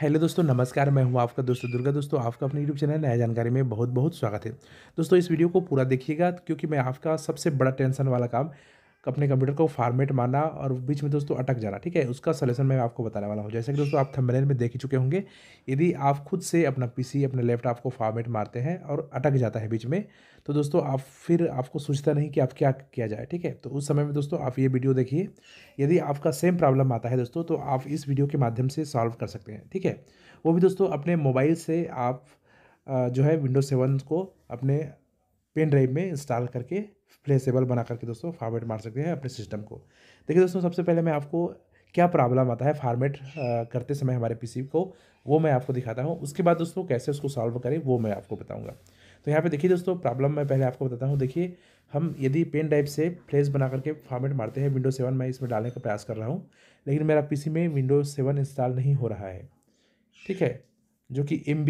hello दोस्तों नमस्कार मैं हूं आपका दोस्तों दुर्गा दोस्तों आपका अपने यूट्यूब चैनल नया जानकारी में बहुत बहुत स्वागत है दोस्तों इस वीडियो को पूरा देखिएगा क्योंकि मैं आपका सबसे बड़ा टेंशन वाला काम अपने कंप्यूटर को फॉर्मेट मारना और बीच में दोस्तों अटक जाना ठीक है उसका सलेशन मैं आपको बताने वाला हूँ जैसे कि दोस्तों आप थंबनेल में देख ही चुके होंगे यदि आप खुद से अपना पीसी अपने लैपटॉप को फॉर्मेट मारते हैं और अटक जाता है बीच में तो दोस्तों आप फिर आपको सोचता नहीं कि आप क्या किया जाए ठीक है तो उस समय में दोस्तों आप ये वीडियो देखिए यदि आपका सेम प्रॉब्लम आता है दोस्तों तो आप इस वीडियो के माध्यम से सॉल्व कर सकते हैं ठीक है वो भी दोस्तों अपने मोबाइल से आप जो है विंडो सेवन को अपने पेन ड्राइव में इंस्टॉल करके फ्लेसेबल बना करके दोस्तों फॉर्मेट मार सकते हैं अपने सिस्टम को देखिए दोस्तों सबसे पहले मैं आपको क्या प्रॉब्लम आता है फॉर्मेट करते समय हमारे पीसी को वो मैं आपको दिखाता हूँ उसके बाद दोस्तों कैसे उसको सॉल्व करें वो मैं आपको बताऊँगा तो यहाँ पे देखिए दोस्तों प्रॉब्लम मैं पहले आपको बताता हूँ देखिए हम यदि पेन ड्राइव से फ्लेस बना करके फॉर्मेट मारते हैं विंडो सेवन मैं इसमें डालने का प्रयास कर रहा हूँ लेकिन मेरा पीसी में विंडो सेवन इंस्टॉल नहीं हो रहा है ठीक है जो कि एम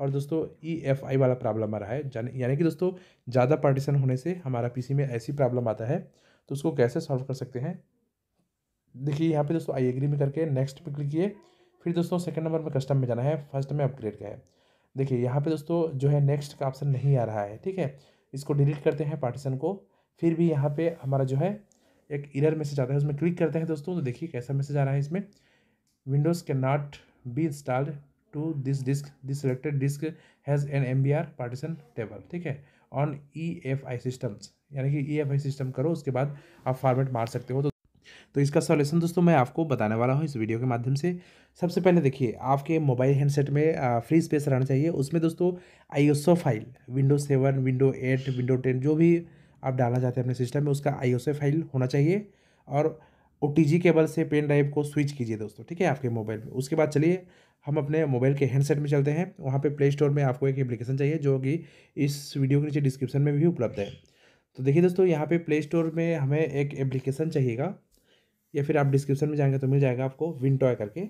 और दोस्तों ई एफ आई वाला प्रॉब्लम आ रहा है यानी कि दोस्तों ज़्यादा पार्टीशन होने से हमारा पीसी में ऐसी प्रॉब्लम आता है तो उसको कैसे सॉल्व कर सकते हैं देखिए यहाँ पे दोस्तों आई एग्री में करके नेक्स्ट पे क्लिक किए फिर दोस्तों सेकंड नंबर में कस्टम में जाना है फर्स्ट में अपग्रेड का है देखिए यहाँ पे दोस्तों जो है नेक्स्ट का ऑप्शन नहीं आ रहा है ठीक है इसको डिलीट करते हैं पार्टीशन को फिर भी यहाँ पे हमारा जो है एक इरर मैसेज आता है उसमें क्लिक करते हैं दोस्तों तो देखिए कैसा मैसेज आ रहा है इसमें विंडोज़ के not be installed to this disk this selected disk has an M B R partition table ठीक है on E F I systems यानी कि ई एफ आई सिस्टम करो उसके बाद आप फॉर्मेट मार सकते हो तो तो इसका सॉल्यूशन दोस्तों मैं आपको बताने वाला हूँ इस वीडियो के माध्यम से सबसे पहले देखिए आपके मोबाइल हैंडसेट में फ्री स्पेस रहना चाहिए उसमें दोस्तों I file window seven window eight window ten जो भी आप डालना चाहते हैं अपने सिस्टम में उसका आई एस ओ फाइल होना चाहिए और ओ केबल से पेन ड्राइव को स्विच कीजिए दोस्तों ठीक है आपके मोबाइल में उसके बाद चलिए हम अपने मोबाइल के हैंडसेट में चलते हैं वहाँ पे प्ले स्टोर में आपको एक एप्लीकेशन चाहिए जो कि इस वीडियो के नीचे डिस्क्रिप्शन में भी उपलब्ध है तो देखिए दोस्तों यहाँ पे प्ले स्टोर में हमें एक एप्लीकेशन चाहिएगा या फिर आप डिस्क्रिप्शन में जाएंगे तो मिल जाएगा आपको विनटॉय करके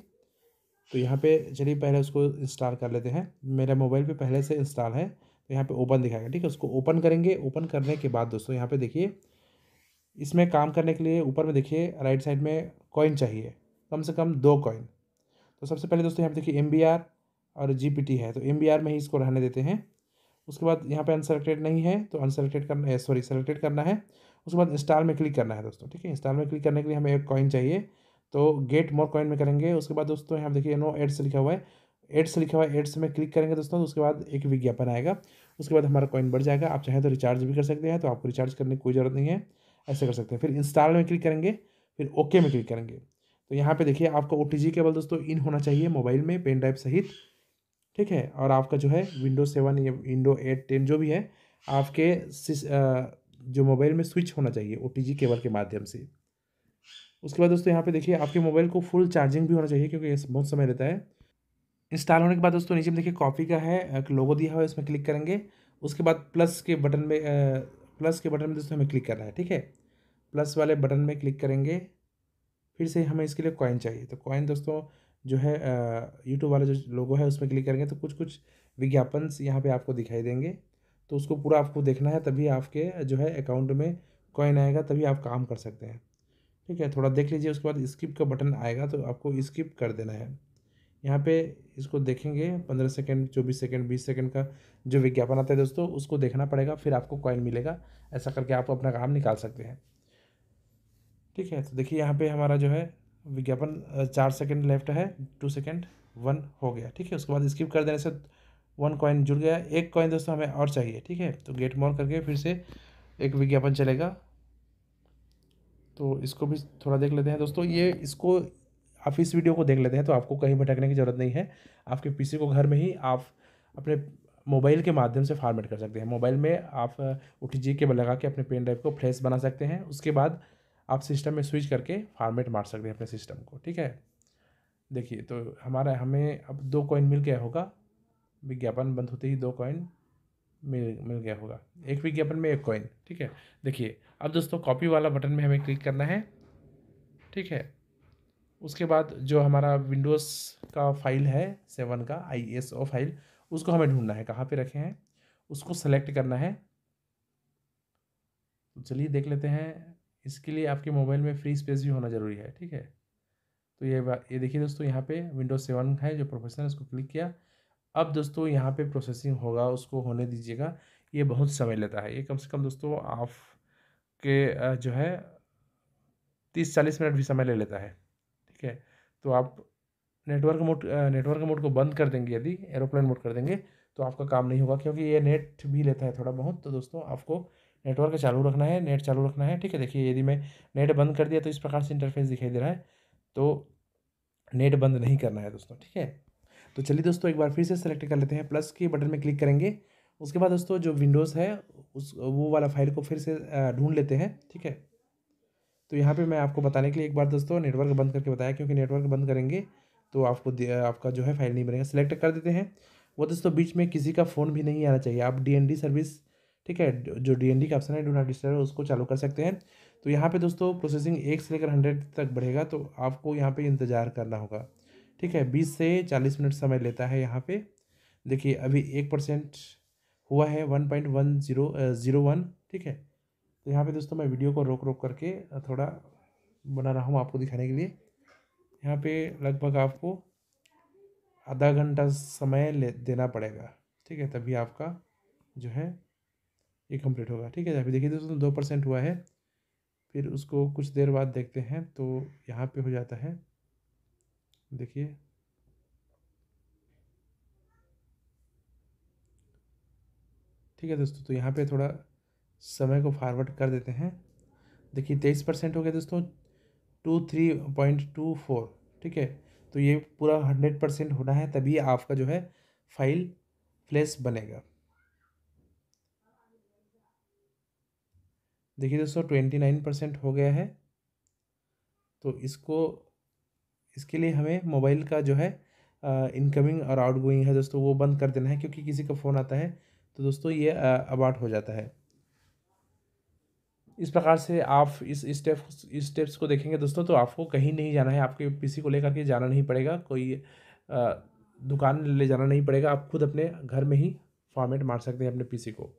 तो यहाँ पर चलिए पहले उसको इंस्टॉल कर लेते हैं मेरा मोबाइल पर पहले से इंस्टॉल है तो यहाँ पर ओपन दिखाएगा ठीक है उसको ओपन करेंगे ओपन करने के बाद दोस्तों यहाँ पर देखिए इसमें काम करने के लिए ऊपर में देखिए राइट साइड में कॉइन चाहिए कम से कम दो कॉइन तो सबसे पहले दोस्तों यहाँ पे देखिए एम और जी है तो एम में ही इसको रहने देते हैं उसके बाद यहाँ पे अनसेलेक्टेड नहीं है तो अनसेलेक्टेड करना है सॉरी सेलेक्टेड करना है उसके बाद इंस्टॉल में क्लिक करना है दोस्तों ठीक है इंस्टॉल में क्लिक करने के लिए हमें एक कॉइन चाहिए तो गेट मोर कॉइन में करेंगे उसके बाद दोस्तों यहाँ देखिए नो एड्स लिखा हुआ है एड्स लिखा हुआ है एड्स में क्लिक करेंगे दोस्तों तो उसके बाद एक विज्ञापन आएगा उसके बाद हमारा कॉइन बढ़ जाएगा आप चाहें तो रिचार्ज भी कर सकते हैं तो आपको रिचार्ज करने की कोई ज़रूरत नहीं है ऐसे कर सकते हैं फिर इंस्टॉल में क्लिक करेंगे फिर ओके में क्लिक करेंगे तो यहाँ पे देखिए आपका ओ केबल दोस्तों इन होना चाहिए मोबाइल में पेन ड्राइव सहित ठीक है और आपका जो है विंडो सेवन या विंडो एट टेन जो भी है आपके जो मोबाइल में स्विच होना चाहिए ओ केबल के माध्यम से उसके बाद दोस्तों यहाँ पे देखिए आपके मोबाइल को फुल चार्जिंग भी होना चाहिए क्योंकि ये बहुत समय रहता है इंस्टॉल होने के बाद दोस्तों नीचे में देखिए कॉपी का है लोगो दिया हुआ है उसमें क्लिक करेंगे उसके बाद प्लस के बटन में प्लस के बटन में दोस्तों हमें क्लिक करना है ठीक है प्लस वाले बटन में क्लिक करेंगे फिर से हमें इसके लिए कॉइन चाहिए तो कॉइन दोस्तों जो है यूट्यूब वाला जो लोगो है उसमें क्लिक करेंगे तो कुछ कुछ विज्ञापन यहाँ पे आपको दिखाई देंगे तो उसको पूरा आपको देखना है तभी आपके जो है अकाउंट में कॉइन आएगा तभी आप काम कर सकते हैं ठीक है थोड़ा देख लीजिए उसके बाद स्किप का बटन आएगा तो आपको स्किप कर देना है यहाँ पे इसको देखेंगे पंद्रह सेकेंड चौबीस सेकेंड बीस सेकेंड का जो विज्ञापन आता है दोस्तों उसको देखना पड़ेगा फिर आपको कॉइन मिलेगा ऐसा करके आप अपना काम निकाल सकते हैं ठीक है तो देखिए यहाँ पे हमारा जो है विज्ञापन चार सेकंड लेफ्ट है टू सेकंड वन हो गया ठीक है उसके बाद स्किप कर देने से वन कॉइन जुड़ गया एक कॉइन दोस्तों हमें और चाहिए ठीक है तो गेट मोर करके फिर से एक विज्ञापन चलेगा तो इसको भी थोड़ा देख लेते हैं दोस्तों ये इसको आप इस वीडियो को देख लेते हैं तो आपको कहीं भटकने की ज़रूरत नहीं है आपके पीसी को घर में ही आप अपने मोबाइल के माध्यम से फॉर्मेट कर सकते हैं मोबाइल में आप ओ टी जी केबल लगा के अपने पेन ड्राइव को फ्लैश बना सकते हैं उसके बाद आप सिस्टम में स्विच करके फॉर्मेट मार सकते हैं अपने सिस्टम को ठीक है देखिए तो हमारा हमें अब दो कॉइन मिल गया होगा विज्ञापन बंद होते ही दो कॉइन मिल मिल गया होगा एक विज्ञापन में एक कॉइन ठीक है देखिए अब दोस्तों कॉपी वाला बटन में हमें क्लिक करना है ठीक है उसके बाद जो हमारा विंडोज़ का फाइल है सेवन का आई एस ओ फाइल उसको हमें ढूंढना है कहाँ पे रखे हैं उसको सेलेक्ट करना है तो चलिए देख लेते हैं इसके लिए आपके मोबाइल में फ्री स्पेस भी होना ज़रूरी है ठीक है तो ये ये देखिए दोस्तों यहाँ पे विंडोज सेवन है जो प्रोफेशनल उसको क्लिक किया अब दोस्तों यहाँ पे प्रोसेसिंग होगा उसको होने दीजिएगा ये बहुत समय लेता है ये कम से कम दोस्तों आप के जो है तीस चालीस मिनट भी समय ले लेता है ठीक है तो आप नेटवर्क मोड नेटवर्क मोड को बंद कर देंगे यदि एरोप्लेन मोड कर देंगे तो आपका काम नहीं होगा क्योंकि ये नेट भी लेता है थोड़ा बहुत तो दोस्तों आपको नेटवर्क चालू रखना है नेट चालू रखना है ठीक है देखिए यदि मैं नेट बंद कर दिया तो इस प्रकार से इंटरफेस दिखाई दे रहा है तो नेट बंद नहीं करना है दोस्तों ठीक है तो चलिए दोस्तों एक बार फिर से सेलेक्ट कर लेते हैं प्लस के बटन में क्लिक करेंगे उसके बाद दोस्तों जो विंडोज़ है उस वो वाला फाइल को फिर से ढूंढ लेते हैं ठीक है तो यहाँ पे मैं आपको बताने के लिए एक बार दोस्तों नेटवर्क बंद करके बताया क्योंकि नेटवर्क बंद करेंगे तो आपको आपका जो है फाइल नहीं बनेगा सिलेक्ट कर देते हैं वो दोस्तों बीच में किसी का फ़ोन भी नहीं आना चाहिए आप डी सर्विस ठीक है जो डी एन डी का ऑप्शन है डो नॉट डिस्टर्ब उसको चालू कर सकते हैं तो यहाँ पे दोस्तों प्रोसेसिंग एक से लेकर हंड्रेड तक बढ़ेगा तो आपको यहाँ पे इंतज़ार करना होगा ठीक है बीस से चालीस मिनट समय लेता है यहाँ पे देखिए अभी एक परसेंट हुआ है one point one zero zero one ठीक है तो यहाँ पे दोस्तों मैं वीडियो को रोक रोक करके थोड़ा बना रहा हूँ आपको दिखाने के लिए यहाँ पर लगभग आपको आधा घंटा समय ले देना पड़ेगा ठीक है तभी आपका जो है ये कंप्लीट होगा ठीक है अभी देखिए दोस्तों दो परसेंट हुआ है फिर उसको कुछ देर बाद देखते हैं तो यहाँ पे हो जाता है देखिए ठीक है दोस्तों तो यहाँ पे थोड़ा समय को फॉरवर्ड कर देते हैं देखिए तेईस परसेंट हो गया दोस्तों two three point two four ठीक है तो ये पूरा हंड्रेड परसेंट होना है तभी आपका जो है फाइल प्लेस बनेगा देखिए दोस्तों ट्वेंटी नाइन परसेंट हो गया है तो इसको इसके लिए हमें मोबाइल का जो है इनकमिंग और आउटगोइंग है दोस्तों वो बंद कर देना है क्योंकि किसी का फ़ोन आता है तो दोस्तों ये अबाउट हो जाता है इस प्रकार से आप इस स्टेप इस स्टेप्स को देखेंगे दोस्तों तो आपको कहीं नहीं जाना है आपके पीसी को लेकर के जाना नहीं पड़ेगा कोई दुकान ले जाना नहीं पड़ेगा आप खुद अपने घर में ही फॉर्मेट मार सकते हैं अपने पीसी को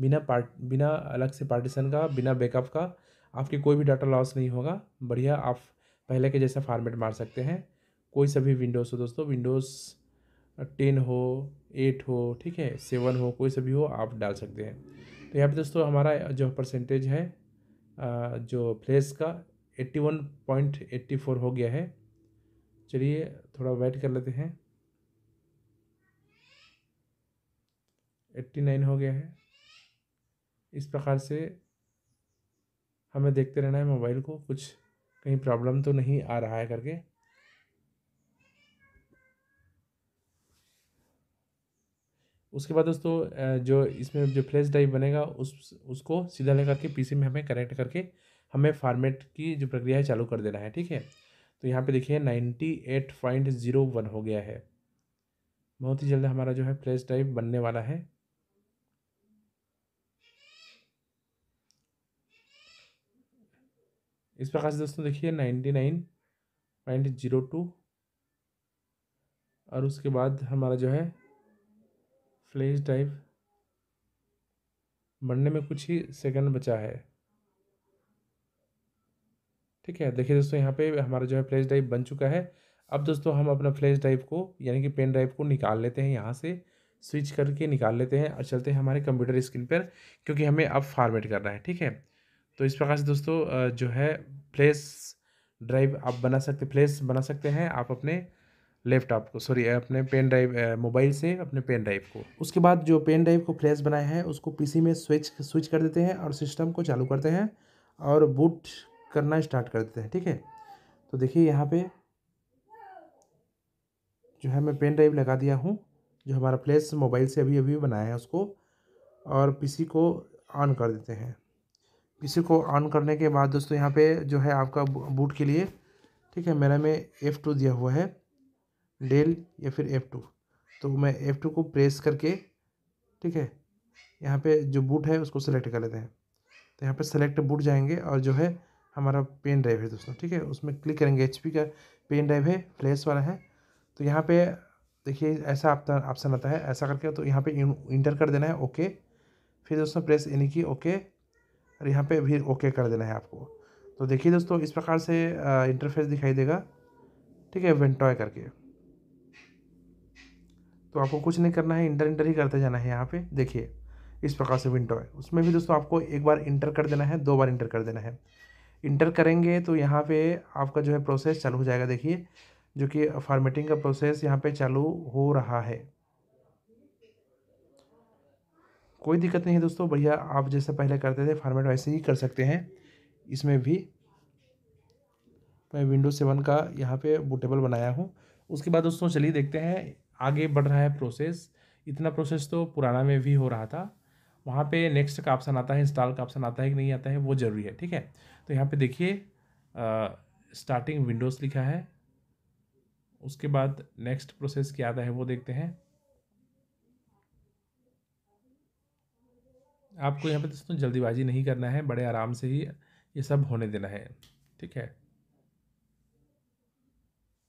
बिना पार्ट बिना अलग से पार्टीशन का बिना बैकअप का आपकी कोई भी डाटा लॉस नहीं होगा बढ़िया आप पहले के जैसा फॉर्मेट मार सकते हैं कोई सभी विंडोज़ हो दोस्तों विंडोज़ टेन हो एट हो ठीक है सेवन हो कोई सभी हो आप डाल सकते हैं तो यहाँ पे दोस्तों हमारा जो परसेंटेज है जो फ्लेस का eighty one point eighty four हो गया है चलिए थोड़ा वेट कर लेते हैं एट्टी नाइन हो गया है इस प्रकार से हमें देखते रहना है मोबाइल को कुछ कहीं प्रॉब्लम तो नहीं आ रहा है करके उसके बाद दोस्तों जो इसमें जो फ्लैश ड्राइव बनेगा उस उसको सीधा लेकर के पीसी में हमें कनेक्ट करके हमें फॉर्मेट की जो प्रक्रिया है चालू कर देना है ठीक है तो यहाँ पे देखिए ninety eight point zero one हो गया है बहुत ही जल्द हमारा जो है फ्लैश ड्राइव बनने वाला है इस प्रकार से दोस्तों देखिए ninety nine point zero two और उसके बाद हमारा जो है फ्लैश ड्राइव बनने में कुछ ही सेकंड बचा है ठीक है देखिए दोस्तों यहाँ पे हमारा जो है फ्लैश ड्राइव बन चुका है अब दोस्तों हम अपना फ्लैश ड्राइव को यानी कि पेन ड्राइव को निकाल लेते हैं यहाँ से स्विच करके निकाल लेते हैं और चलते हैं हमारे कंप्यूटर स्क्रीन पर क्योंकि हमें अब फॉर्मेट करना है ठीक है तो इस प्रकार से दोस्तों जो है फ्लैश ड्राइव आप बना सकते फ्लैश बना सकते हैं आप अपने लैपटॉप को सॉरी अपने पेन ड्राइव मोबाइल से अपने पेन ड्राइव को उसके बाद जो पेन ड्राइव को फ्लैश बनाए हैं उसको पीसी में स्विच स्विच कर देते हैं और सिस्टम को चालू करते हैं और बूट करना स्टार्ट कर देते हैं ठीक है तो देखिए यहाँ पे जो है मैं पेन ड्राइव लगा दिया हूँ जो हमारा फ्लैश मोबाइल से अभी अभी बनाया है उसको और पीसी को ऑन कर देते हैं इसी को ऑन करने के बाद दोस्तों यहाँ पे जो है आपका बूट के लिए ठीक है मेरा में एफ़ टू दिया हुआ है डेल या फिर एफ़ टू तो मैं एफ़ टू को प्रेस करके ठीक है यहाँ पे जो बूट है उसको सेलेक्ट कर लेते हैं तो यहाँ पे सेलेक्ट बूट जाएंगे और जो है हमारा पेन ड्राइव है दोस्तों ठीक है उसमें क्लिक करेंगे एच का पेन ड्राइव है फ्लैश वाला है तो यहाँ पर देखिए ऐसा आपका ऑप्शन आता है ऐसा करके तो यहाँ पर इंटर कर देना है ओके फिर दोस्तों प्रेस यानी कि ओके और यहाँ पे भी ओके कर देना है आपको तो देखिए दोस्तों इस प्रकार से इंटरफेस दिखाई देगा ठीक है वेंटॉय करके तो आपको कुछ नहीं करना है इंटर इंटर ही करते जाना है यहाँ पे देखिए इस प्रकार से विंटॉय उसमें भी दोस्तों आपको एक बार इंटर कर देना है दो बार इंटर कर देना है इंटर करेंगे तो यहाँ पर आपका जो है प्रोसेस चालू हो जाएगा देखिए जो कि फार्मेटिंग का प्रोसेस यहाँ पर चालू हो रहा है कोई दिक्कत नहीं है दोस्तों भैया आप जैसे पहले करते थे फॉर्मेट वैसे ही कर सकते हैं इसमें भी मैं विंडो सेवन का यहाँ पे बुटेबल बनाया हूँ उसके बाद दोस्तों चलिए देखते हैं आगे बढ़ रहा है प्रोसेस इतना प्रोसेस तो पुराना में भी हो रहा था वहाँ पे नेक्स्ट का ऑप्शन आता है इंस्टॉल का ऑप्शन आता है कि नहीं आता है वो ज़रूरी है ठीक है तो यहाँ पे देखिए स्टार्टिंग विंडोज़ लिखा है उसके बाद नेक्स्ट प्रोसेस क्या आता है वो देखते हैं आपको यहाँ पे तो दोस्तों जल्दीबाजी नहीं करना है बड़े आराम से ही ये सब होने देना है ठीक है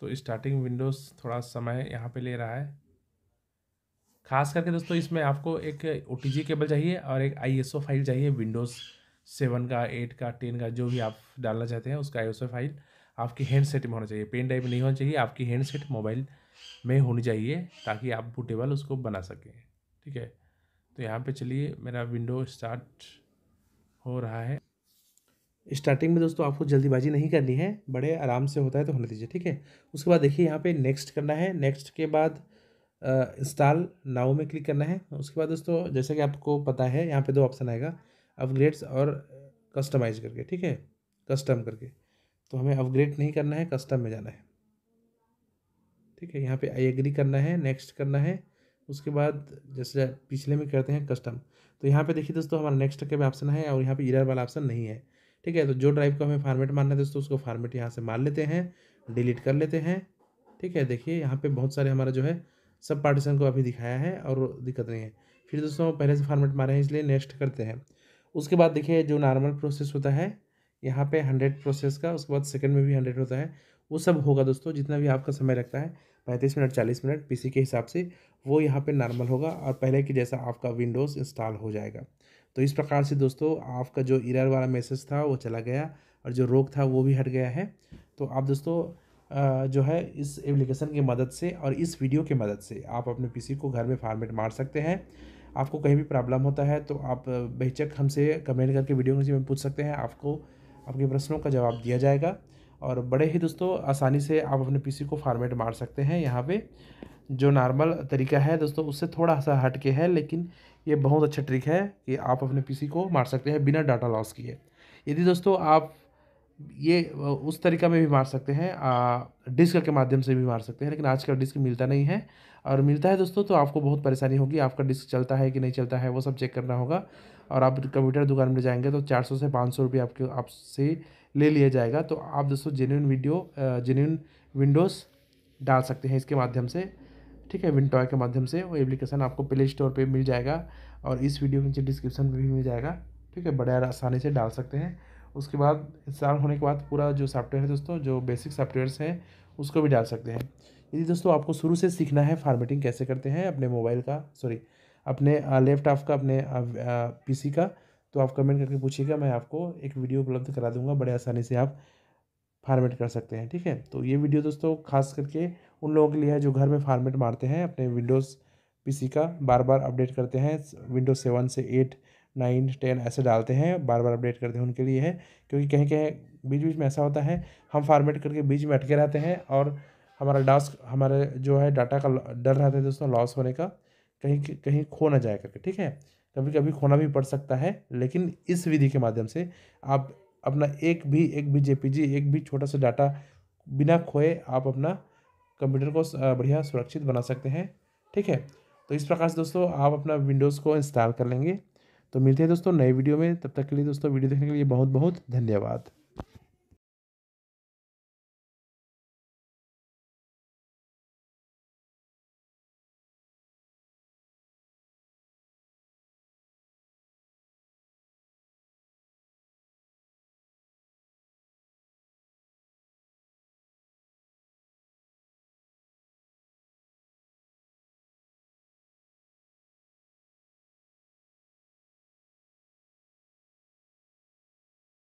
तो स्टार्टिंग विंडोज़ थोड़ा समय यहाँ पे ले रहा है खास करके दोस्तों इसमें आपको एक ओ केबल चाहिए और एक आई फाइल चाहिए विंडोज़ सेवन का एट का टेन का जो भी आप डालना चाहते हैं उसका आई फाइल आपकी हैंडसेट में होना चाहिए पेन ड्राइव नहीं होना चाहिए आपकी हैंडसेट मोबाइल में होनी चाहिए ताकि आप बूटेबल उसको बना सकें ठीक है तो यहाँ पे चलिए मेरा विंडो स्टार्ट हो रहा है स्टार्टिंग में दोस्तों आपको जल्दीबाजी नहीं करनी है बड़े आराम से होता है तो होने दीजिए ठीक है उसके बाद देखिए यहाँ पे नेक्स्ट करना है नेक्स्ट के बाद इंस्टॉल नाव में क्लिक करना है उसके बाद दोस्तों जैसे कि आपको पता है यहाँ पे दो ऑप्शन आएगा अपग्रेड्स और कस्टमाइज करके ठीक है कस्टम करके तो हमें अपग्रेड नहीं करना है कस्टम में जाना है ठीक है यहाँ पे आई एग्री करना है नेक्स्ट करना है उसके बाद जैसे पिछले में करते हैं कस्टम तो यहाँ पे देखिए दोस्तों हमारा नेक्स्ट भी ऑप्शन है और यहाँ पे इरर वाला ऑप्शन नहीं है ठीक है तो जो ड्राइव को हमें फॉर्मेट मारना है दोस्तों उसको फॉर्मेट यहाँ से मार लेते हैं डिलीट कर लेते हैं ठीक है देखिए यहाँ पे बहुत सारे हमारा जो है सब पार्टीशन को अभी दिखाया है और दिक्कत नहीं है फिर दोस्तों पहले से फॉर्मेट मारे हैं इसलिए नेक्स्ट करते हैं उसके बाद देखिए जो नॉर्मल प्रोसेस होता है यहाँ पे हंड्रेड प्रोसेस का उसके बाद सेकंड में भी हंड्रेड होता है वो सब होगा दोस्तों जितना भी आपका समय लगता है पैंतीस मिनट चालीस मिनट पी के हिसाब से वो यहाँ पर नॉर्मल होगा और पहले की जैसा आपका विंडोज़ इंस्टॉल हो जाएगा तो इस प्रकार से दोस्तों आपका जो इरर वाला मैसेज था वो चला गया और जो रोग था वो भी हट गया है तो आप दोस्तों जो है इस एप्लीकेशन की मदद से और इस वीडियो की मदद से आप अपने पीसी को घर में फॉर्मेट मार सकते हैं आपको कहीं भी प्रॉब्लम होता है तो आप बेचक हमसे कमेंट करके वीडियो में पूछ सकते हैं आपको आपके प्रश्नों का जवाब दिया जाएगा और बड़े ही दोस्तों आसानी से आप अपने पीसी को फॉर्मेट मार सकते हैं यहाँ पे जो नॉर्मल तरीका है दोस्तों उससे थोड़ा सा हट के है लेकिन ये बहुत अच्छा ट्रिक है कि आप अपने पीसी को मार सकते हैं बिना डाटा लॉस किए यदि दोस्तों आप ये उस तरीका में भी मार सकते हैं डिस्क के माध्यम से भी मार सकते हैं लेकिन आजकल डिस्क मिलता नहीं है और मिलता है दोस्तों तो आपको बहुत परेशानी होगी आपका डिस्क चलता है कि नहीं चलता है वो सब चेक करना होगा और आप कंप्यूटर दुकान में जाएंगे तो चार सौ से पाँच सौ रुपये आपके आपसे ले लिया जाएगा तो आप दोस्तों जेन्यून वीडियो जेन्यून विंडोज़ डाल सकते हैं इसके माध्यम से ठीक है विंटॉय के माध्यम से वो एप्लीकेशन आपको प्ले स्टोर पर मिल जाएगा और इस वीडियो के नीचे डिस्क्रिप्शन पर भी मिल जाएगा ठीक है बड़े आसानी से डाल सकते हैं उसके बाद इंस्टॉल होने के बाद पूरा जो सॉफ्टवेयर है दोस्तों जो बेसिक सॉफ्टवेयर हैं उसको भी डाल सकते हैं यदि दोस्तों आपको शुरू से सीखना है फार्मेटिंग कैसे करते हैं अपने मोबाइल का सॉरी अपने लैपटॉप का अपने पीसी का तो आप कमेंट करके पूछिएगा मैं आपको एक वीडियो उपलब्ध करा दूंगा बड़े आसानी से आप फार्मेट कर सकते हैं ठीक है तो ये वीडियो दोस्तों खास करके उन लोगों के लिए है जो घर में फार्मेट मारते हैं अपने विंडोज़ पी का बार बार अपडेट करते हैं विंडोज़ सेवन से एट नाइन टेन ऐसे डालते हैं बार बार अपडेट करते हैं उनके लिए है क्योंकि कहीं कहीं बीच बीच में ऐसा होता है हम फार्मेट करके बीच में अटके रहते हैं और हमारा डास्क हमारे जो है डाटा का डर रहता है दोस्तों लॉस होने का कहीं कहीं खो ना जाए करके ठीक है कभी कभी खोना भी पड़ सकता है लेकिन इस विधि के माध्यम से आप अपना एक भी एक भी जेपीजी एक भी छोटा सा डाटा बिना खोए आप अपना कंप्यूटर को बढ़िया सुरक्षित बना सकते हैं ठीक है तो इस प्रकार से दोस्तों आप अपना विंडोज़ को इंस्टॉल कर लेंगे तो मिलते हैं दोस्तों नए वीडियो में तब तक के लिए दोस्तों वीडियो देखने के लिए बहुत बहुत धन्यवाद